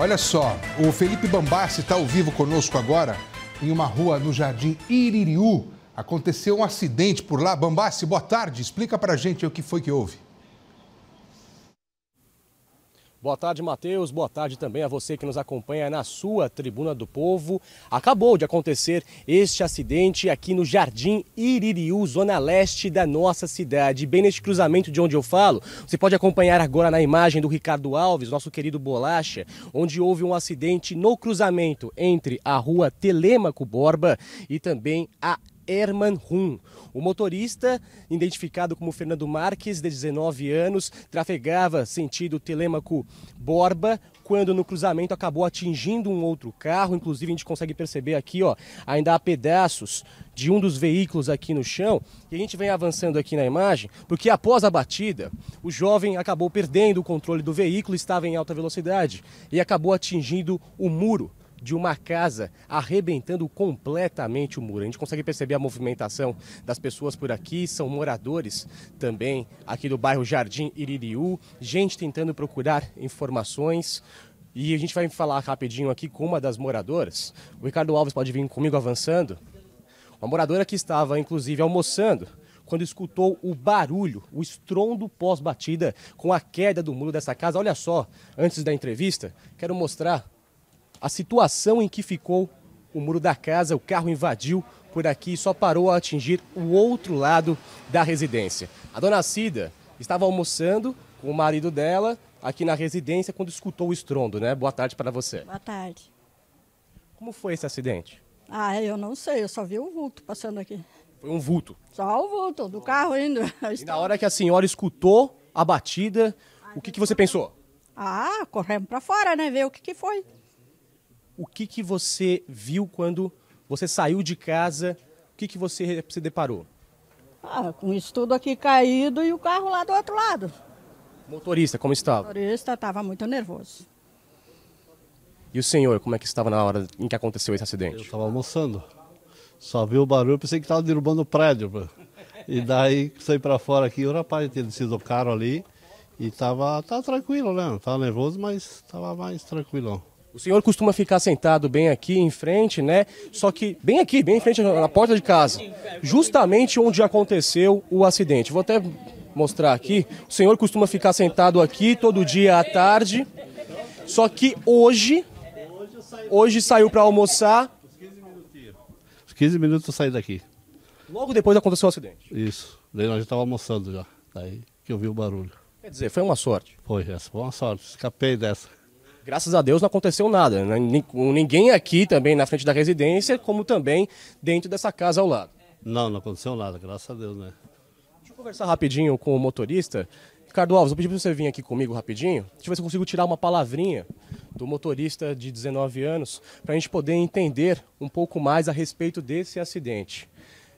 Olha só, o Felipe Bambassi está ao vivo conosco agora em uma rua no Jardim Iririú. Aconteceu um acidente por lá. Bambassi, boa tarde. Explica pra gente o que foi que houve. Boa tarde, Matheus. Boa tarde também a você que nos acompanha na sua Tribuna do Povo. Acabou de acontecer este acidente aqui no Jardim Iririú, zona leste da nossa cidade. Bem neste cruzamento de onde eu falo, você pode acompanhar agora na imagem do Ricardo Alves, nosso querido Bolacha, onde houve um acidente no cruzamento entre a rua Telemaco Borba e também a Herman Hum. O motorista, identificado como Fernando Marques, de 19 anos, trafegava sentido Telêmaco Borba quando no cruzamento acabou atingindo um outro carro. Inclusive, a gente consegue perceber aqui, ó, ainda há pedaços de um dos veículos aqui no chão. E a gente vem avançando aqui na imagem, porque após a batida, o jovem acabou perdendo o controle do veículo, estava em alta velocidade e acabou atingindo o muro de uma casa arrebentando completamente o muro. A gente consegue perceber a movimentação das pessoas por aqui, são moradores também aqui do bairro Jardim Iririú, gente tentando procurar informações. E a gente vai falar rapidinho aqui com uma das moradoras. O Ricardo Alves pode vir comigo avançando. Uma moradora que estava inclusive almoçando quando escutou o barulho, o estrondo pós-batida com a queda do muro dessa casa. Olha só, antes da entrevista, quero mostrar a situação em que ficou o muro da casa, o carro invadiu por aqui e só parou a atingir o outro lado da residência. A dona Cida estava almoçando com o marido dela aqui na residência quando escutou o estrondo, né? Boa tarde para você. Boa tarde. Como foi esse acidente? Ah, eu não sei, eu só vi um vulto passando aqui. Foi um vulto? Só o vulto, do carro indo. E na hora que a senhora escutou a batida, o que, que você pensou? Ah, corremos para fora, né? Ver o que, que foi o que, que você viu quando você saiu de casa, o que, que você se deparou? Ah, com isso tudo aqui caído e o carro lá do outro lado. Motorista, como estava? O motorista estava muito nervoso. E o senhor, como é que estava na hora em que aconteceu esse acidente? Eu estava almoçando. Só vi o barulho, pensei que estava derrubando o prédio. E daí saí para fora aqui, o rapaz tinha descido o carro ali e estava tava tranquilo, né? Estava nervoso, mas estava mais tranquilo. O senhor costuma ficar sentado bem aqui em frente, né? Só que bem aqui, bem em frente na porta de casa, justamente onde aconteceu o acidente. Vou até mostrar aqui. O senhor costuma ficar sentado aqui todo dia à tarde. Só que hoje, hoje saiu para almoçar. Os 15 minutos eu saí daqui. Logo depois aconteceu o acidente. Isso. Daí nós já estava almoçando já. Daí que eu vi o barulho. Quer dizer, foi uma sorte. Foi, essa foi uma sorte. Escapei dessa graças a Deus não aconteceu nada. Né? Ninguém aqui também na frente da residência, como também dentro dessa casa ao lado. Não, não aconteceu nada, graças a Deus, né? Deixa eu conversar rapidinho com o motorista. Ricardo Alves, vou pedir para você vir aqui comigo rapidinho. Deixa eu ver se eu consigo tirar uma palavrinha do motorista de 19 anos para a gente poder entender um pouco mais a respeito desse acidente.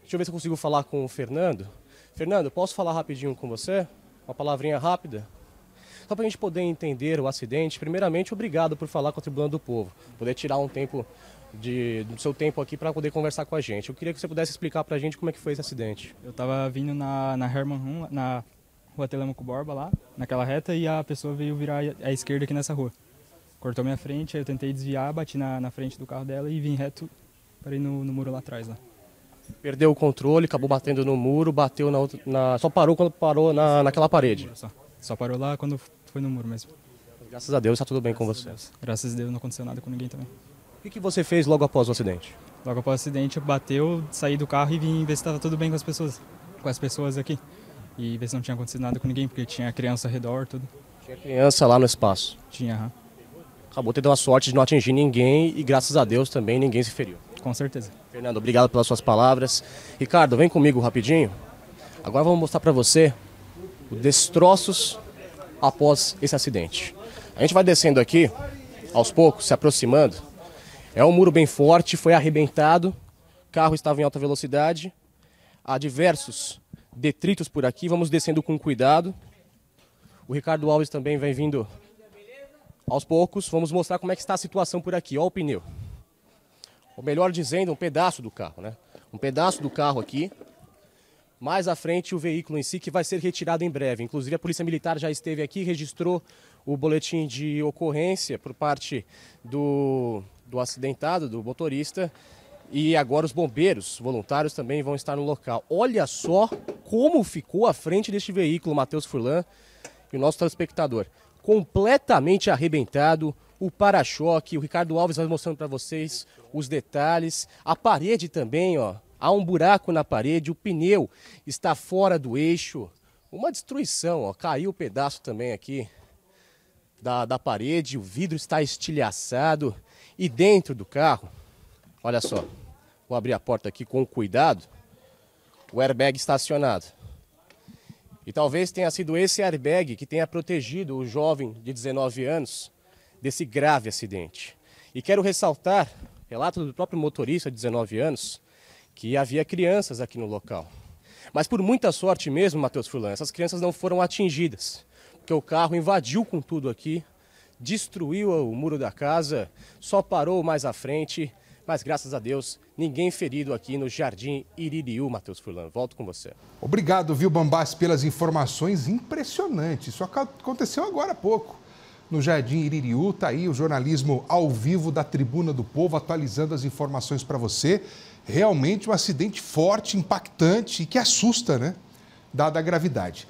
Deixa eu ver se eu consigo falar com o Fernando. Fernando, posso falar rapidinho com você? Uma palavrinha rápida? Só para a gente poder entender o acidente, primeiramente, obrigado por falar com a Tribuna do Povo, poder tirar um tempo de, do seu tempo aqui para poder conversar com a gente. Eu queria que você pudesse explicar para a gente como é que foi esse acidente. Eu estava vindo na, na Herman Rum, na rua Telemaco Borba, lá, naquela reta, e a pessoa veio virar à esquerda aqui nessa rua. Cortou minha frente, aí eu tentei desviar, bati na, na frente do carro dela e vim reto, parei no, no muro lá atrás, lá. Perdeu o controle, acabou batendo no muro, bateu na outra. Na, só parou quando parou na, naquela parede. Só, só parou lá quando foi no muro mesmo. Graças a Deus está tudo bem Graças com você. Deus. Graças a Deus não aconteceu nada com ninguém também. O que, você fez logo após o acidente? Logo após o acidente, eu bateu, saí do carro e vim ver se estava tudo bem com as pessoas, com as pessoas aqui. E ver se não tinha acontecido nada com ninguém, porque tinha criança ao redor, tudo. Tinha criança lá no espaço? Tinha, aham. Acabou tendo a sorte de não atingir ninguém e graças a Deus também ninguém se feriu. Com certeza. Fernando, obrigado pelas suas palavras. Ricardo, vem comigo rapidinho. Agora vamos mostrar para você os destroços após esse acidente. A gente vai descendo aqui, aos poucos, se aproximando. É um muro bem forte, foi arrebentado, o carro estava em alta velocidade, há diversos detritos por aqui, vamos descendo com cuidado. O Ricardo Alves também vem vindo aos poucos, vamos mostrar como é que está a situação por aqui, olha o pneu. Ou melhor dizendo, um pedaço do carro, né? Um pedaço do carro aqui, mais à frente o veículo em si, que vai ser retirado em breve. Inclusive, a Polícia Militar já esteve aqui, registrou o boletim de ocorrência por parte do, do acidentado, do motorista. E agora os bombeiros voluntários também vão estar no local. Olha só como ficou a frente deste veículo, Matheus Furlan e o nosso telespectador. Completamente arrebentado, o para-choque. O Ricardo Alves vai mostrando para vocês os detalhes. A parede também, ó, há um buraco na parede, o pneu está fora do eixo. Uma destruição, ó, caiu o um pedaço também aqui da, da parede, o vidro está estilhaçado. E dentro do carro, olha só, vou abrir a porta aqui com cuidado, o airbag estacionado. E talvez tenha sido esse airbag que tenha protegido o jovem de 19 anos desse grave acidente. E quero ressaltar, relato do próprio motorista de 19 anos, que havia crianças aqui no local. Mas por muita sorte mesmo, Matheus Furlan, essas crianças não foram atingidas, porque o carro invadiu com tudo aqui, destruiu o muro da casa, só parou mais à frente, mas graças a Deus, ninguém ferido aqui no Jardim Iririu, Matheus Furlan. Volto com você. Obrigado, viu, Bambás, pelas informações impressionantes. Isso aconteceu agora há pouco no Jardim Iririú. Está aí o jornalismo ao vivo da Tribuna do Povo, atualizando as informações para você. Realmente um acidente forte, impactante e que assusta, né? Dada a gravidade.